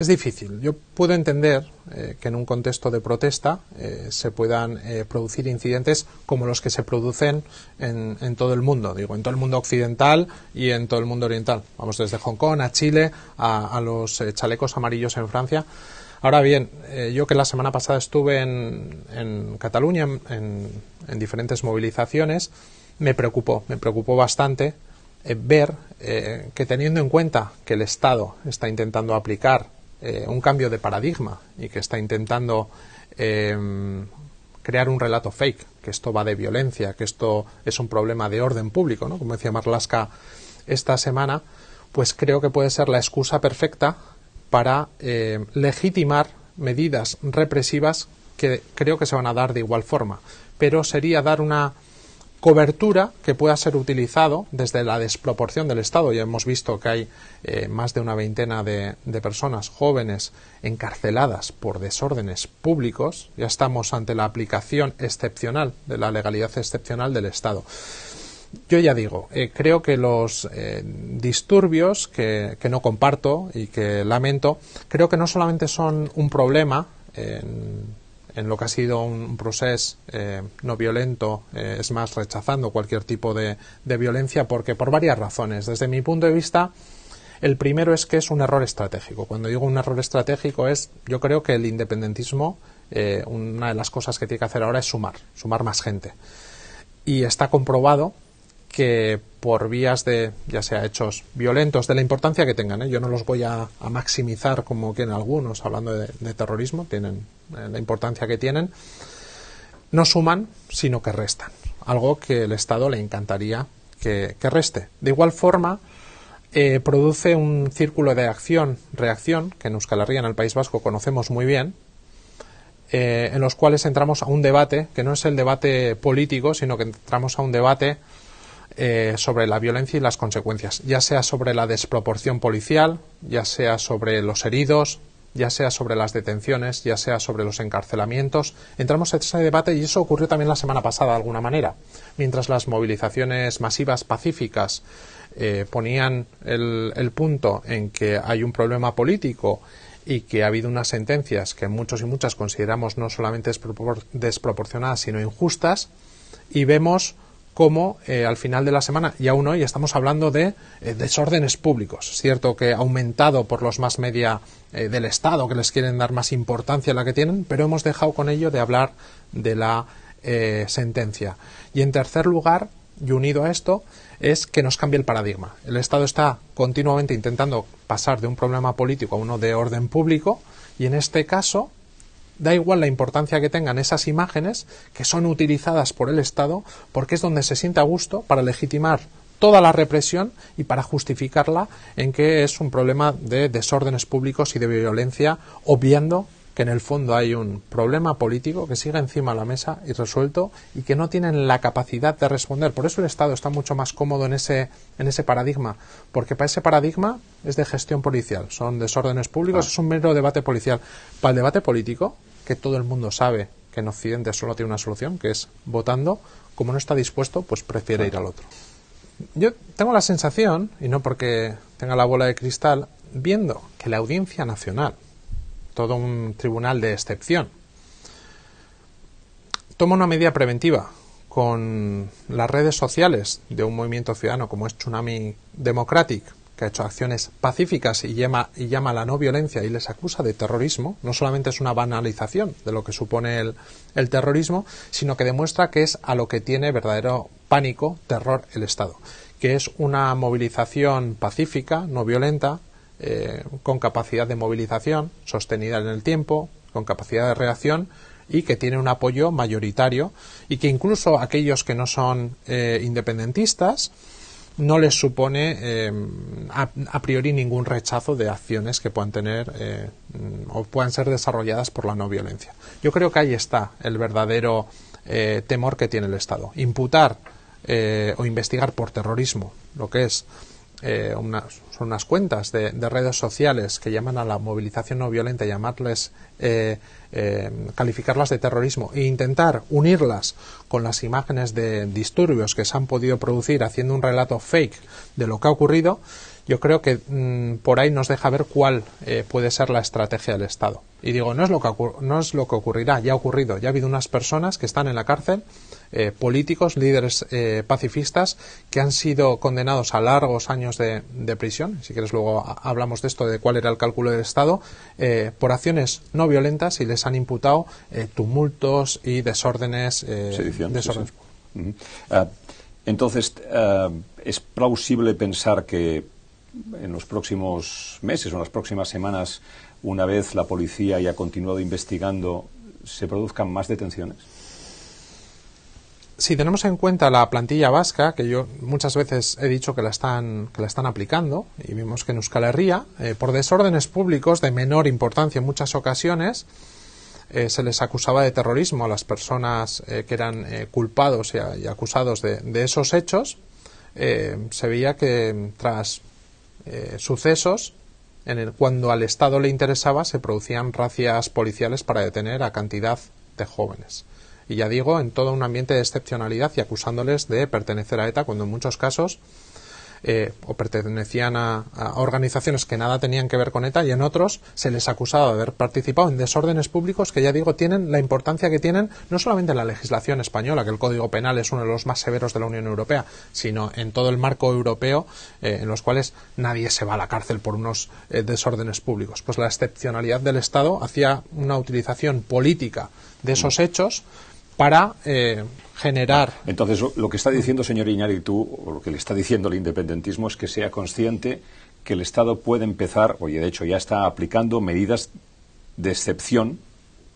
Es difícil. Yo puedo entender eh, que en un contexto de protesta eh, se puedan eh, producir incidentes como los que se producen en, todo el mundo, digo, en todo el mundo occidental y en todo el mundo oriental. Vamos desde Hong Kong a Chile, a, los chalecos amarillos en Francia. Ahora bien, yo que la semana pasada estuve en, Cataluña en, en, diferentes movilizaciones, me preocupó, me preocupó bastante ver que teniendo en cuenta que el Estado está intentando aplicar eh, un cambio de paradigma y que está intentando em, crear un relato fake, que esto va de violencia, que esto es un problema de orden público, ¿no? Como decía Marlaska esta semana, pues creo que puede ser la excusa perfecta para em, legitimar medidas represivas que creo que se van a dar de igual forma. Pero sería dar una cobertura que pueda ser utilizado desde la desproporción del Estado. Ya hemos visto que hay eh, más de una veintena de, personas jóvenes encarceladas por desórdenes públicos. Ya estamos ante la aplicación excepcional de la legalidad excepcional del Estado. Yo ya digo, eh, creo que los eh, disturbios que, que no comparto y que lamento, creo que no solamente son un problema en en lo que ha sido un proceso eh, no violento, eh, es más, rechazando cualquier tipo de, violencia, porque por varias razones. Desde mi punto de vista, el primero es que es un error estratégico. Cuando digo un error estratégico es, yo creo que el independentismo, eh, una de las cosas que tiene que hacer ahora es sumar, sumar más gente. Y está comprobado que por vías de, ya sea hechos violentos, de la importancia que tengan, ¿eh? yo no los voy a, maximizar como quieren algunos, hablando de, terrorismo, tienen eh, la importancia que tienen, no suman, sino que restan, algo que el Estado le encantaría que, reste. De igual forma, eh, produce un círculo de acción-reacción, que en Euskal en el País Vasco, conocemos muy bien, en los cuales entramos a un debate, que no es el debate político, sino que entramos a un debate eh, sobre la violencia y las consecuencias, ya sea sobre la desproporción policial, ya sea sobre los heridos, ya sea sobre las detenciones, ya sea sobre los encarcelamientos. Entramos en ese debate y eso ocurrió también la semana pasada de alguna manera, mientras las movilizaciones masivas pacíficas eh, ponían el, punto en que hay un problema político y que ha habido unas sentencias que muchos y muchas consideramos no solamente desproporcionadas, sino injustas, y vemos como eh, al final de la semana y aún hoy estamos hablando de eh, desórdenes públicos. cierto que aumentado por los más media eh, del Estado, que les quieren dar más importancia a la que tienen, pero hemos dejado con ello de hablar de la sentencia. Y en tercer lugar, y unido a esto, es que nos cambie el paradigma. El Estado está continuamente intentando pasar de un problema político a uno de orden público y en este caso Da igual la importancia que tengan esas imágenes que son utilizadas por el Estado porque es donde se siente a gusto para legitimar toda la represión y para justificarla en que es un problema de desórdenes públicos y de violencia, obviando que en el fondo hay un problema político que sigue encima de la mesa y resuelto y que no tienen la capacidad de responder. Por eso el Estado está mucho más cómodo en ese, en ese paradigma, porque para ese paradigma es de gestión policial, son desórdenes públicos, ah. es un mero debate policial. Para el debate político, que todo el mundo sabe que en Occidente solo tiene una solución, que es votando, como no está dispuesto, pues prefiere ir al otro. Yo tengo la sensación, y no porque tenga la bola de cristal, viendo que la Audiencia Nacional, todo un tribunal de excepción, toma una medida preventiva con las redes sociales de un movimiento ciudadano como es Tsunami Democratic, que ha hecho acciones pacíficas y llama, llama a la no violencia y les acusa de terrorismo, no solamente es una banalización de lo que supone el, terrorismo, sino que demuestra que es a lo que tiene verdadero pánico, terror el Estado, que es una movilización pacífica, no violenta, eh, con capacidad de movilización, sostenida en el tiempo, con capacidad de reacción, y que tiene un apoyo mayoritario y que incluso aquellos que no son eh, independentistas no les supone eh, a, priori ningún rechazo de acciones que puedan tener eh, o puedan ser desarrolladas por la no violencia. Yo creo que ahí está el verdadero eh, temor que tiene el Estado. Imputar o investigar por terrorismo lo que es eh, son unas, cuentas de, redes sociales que llaman a la movilización no violenta, llamarles, eh, eh, calificarlas de terrorismo e intentar unirlas con las imágenes de disturbios que se han podido producir haciendo un relato fake de lo que ha ocurrido, yo creo que mm, por ahí nos deja ver cuál eh, puede ser la estrategia del Estado. Y digo, no es, lo que no es lo que ocurrirá, ya ha ocurrido, ya ha habido unas personas que están en la cárcel, eh, políticos, líderes eh, pacifistas, que han sido condenados a largos años de, prisión, si quieres luego hablamos de esto, de cuál era el cálculo del Estado, por acciones no violentas y les han imputado tumultos y desórdenes. Ah, entonces, ¿es plausible pensar que en los próximos meses o en las próximas semanas, una vez la policía haya continuado investigando, se produzcan más detenciones? Si tenemos en cuenta la plantilla vasca, que yo muchas veces he dicho que la están, que la están aplicando, y vimos que en Euskal Herria, eh, por desórdenes públicos de menor importancia en muchas ocasiones, eh, se les acusaba de terrorismo a las personas eh, que eran culpados y, acusados de, de, esos hechos, se veía que tras eh, sucesos en el cuando al Estado le interesaba se producían racias policiales para detener a cantidad de jóvenes. Y ya digo, en todo un ambiente de excepcionalidad y acusándoles de pertenecer a ETA cuando en muchos casos eh, o pertenecían a, organizaciones que nada tenían que ver con ETA y en otros se les acusaba de haber participado en desórdenes públicos que ya digo tienen la importancia que tienen no solamente en la legislación española, que el Código Penal es uno de los más severos de la Unión Europea, sino en todo el marco europeo eh, en los cuales nadie se va a la cárcel por unos eh, desórdenes públicos. Pues la excepcionalidad del Estado hacía una utilización política de esos hechos para eh, generar. Ah, entonces, lo, que está diciendo, señor Iñárritu, o lo que le está diciendo el independentismo es que sea consciente que el Estado puede empezar, oye, de hecho ya está aplicando medidas de excepción,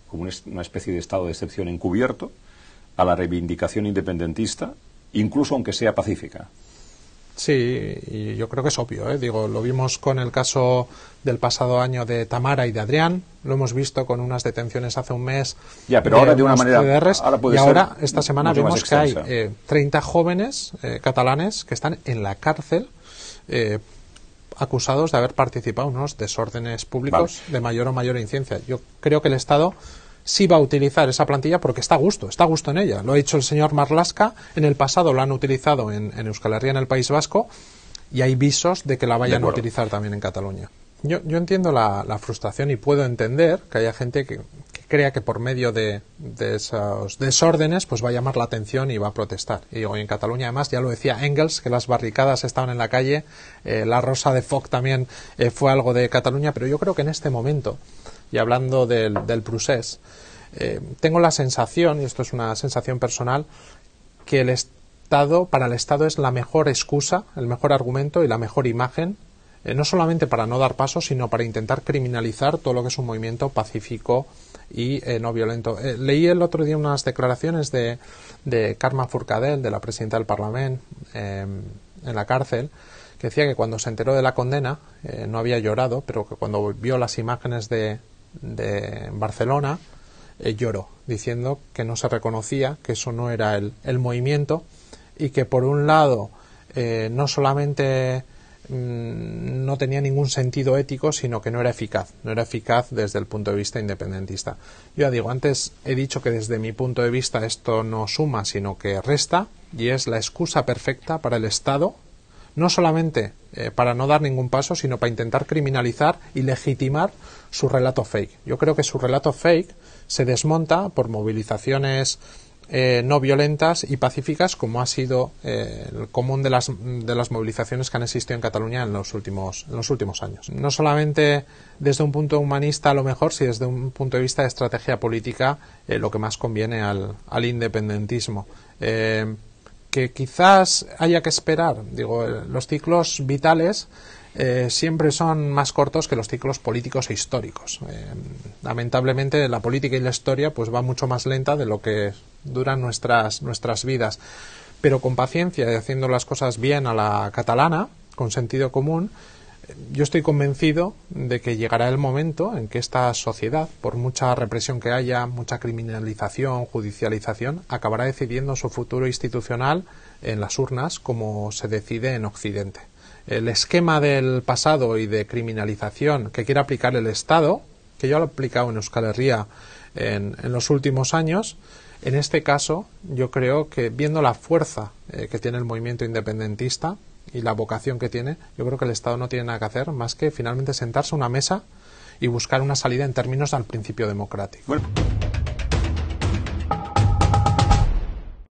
como una especie de estado de excepción encubierto, a la reivindicación independentista, incluso aunque sea pacífica. Sí, y yo creo que es obvio. ¿eh? Digo, lo vimos con el caso del pasado año de Tamara y de Adrián, lo hemos visto con unas detenciones hace un mes. Ya, pero ahora de una manera. y ahora, esta semana, vemos que hay 30 eh, jóvenes eh, catalanes que están en la cárcel acusados de haber participado en unos desórdenes públicos de mayor o mayor incidencia. Yo creo que el Estado sí va a utilizar esa plantilla porque está a gusto, está a gusto en ella. Lo ha dicho el señor Marlasca, en el pasado lo han utilizado en, Euskal Herria, en el País Vasco, y hay visos de que la vayan a utilizar también en Cataluña. Yo, entiendo la, frustración y puedo entender que haya gente que, crea que por medio de, esos desórdenes pues va a llamar la atención y va a protestar. Y hoy en Cataluña, además, ya lo decía Engels, que las barricadas estaban en la calle, eh, la rosa de Foc también eh, fue algo de Cataluña, pero yo creo que en este momento y hablando del, del procés, eh, tengo la sensación, y esto es una sensación personal, que el Estado, para el Estado es la mejor excusa, el mejor argumento y la mejor imagen, eh, no solamente para no dar paso, sino para intentar criminalizar todo lo que es un movimiento pacífico y eh, no violento. leí el otro día unas declaraciones de, de Karma Furcadel de la presidenta del Parlamento, em, en la cárcel, que decía que cuando se enteró de la condena no había llorado, pero que cuando vio las imágenes de, de Barcelona eh, lloró, diciendo que no se reconocía, que eso no era el, el movimiento y que por un lado eh, no solamente mm, no tenía ningún sentido ético, sino que no era eficaz, no era eficaz desde el punto de vista independentista. Yo ya digo, antes he dicho que desde mi punto de vista esto no suma, sino que resta y es la excusa perfecta para el Estado, no solamente eh, para no dar ningún paso, sino para intentar criminalizar y legitimar su relato fake. Yo creo que su relato fake se desmonta por movilizaciones eh, no violentas y pacíficas, como ha sido eh, el común de las, de las, movilizaciones que han existido en Cataluña en los, últimos, en los últimos años. No solamente desde un punto humanista, a lo mejor, sino desde un punto de vista de estrategia política, lo que más conviene al, al independentismo que quizás haya que esperar. Digo, eh, los ciclos vitales eh, siempre son más cortos que los ciclos políticos e históricos. Eh, lamentablemente la política y la historia pues va mucho más lenta de lo que duran nuestras, nuestras vidas. Pero con paciencia y haciendo las cosas bien a la catalana, con sentido común, yo estoy convencido de que llegará el momento en que esta sociedad, por mucha represión que haya, mucha criminalización, judicialización, acabará decidiendo su futuro institucional en las urnas como se decide en Occidente. El esquema del pasado y de criminalización que quiere aplicar el Estado, que yo lo he aplicado en Euskal Herria en, los últimos años, en este caso yo creo que viendo la fuerza eh, que tiene el movimiento independentista, y la vocación que tiene, yo creo que el Estado no tiene nada que hacer más que finalmente sentarse a una mesa y buscar una salida en términos al principio democrático.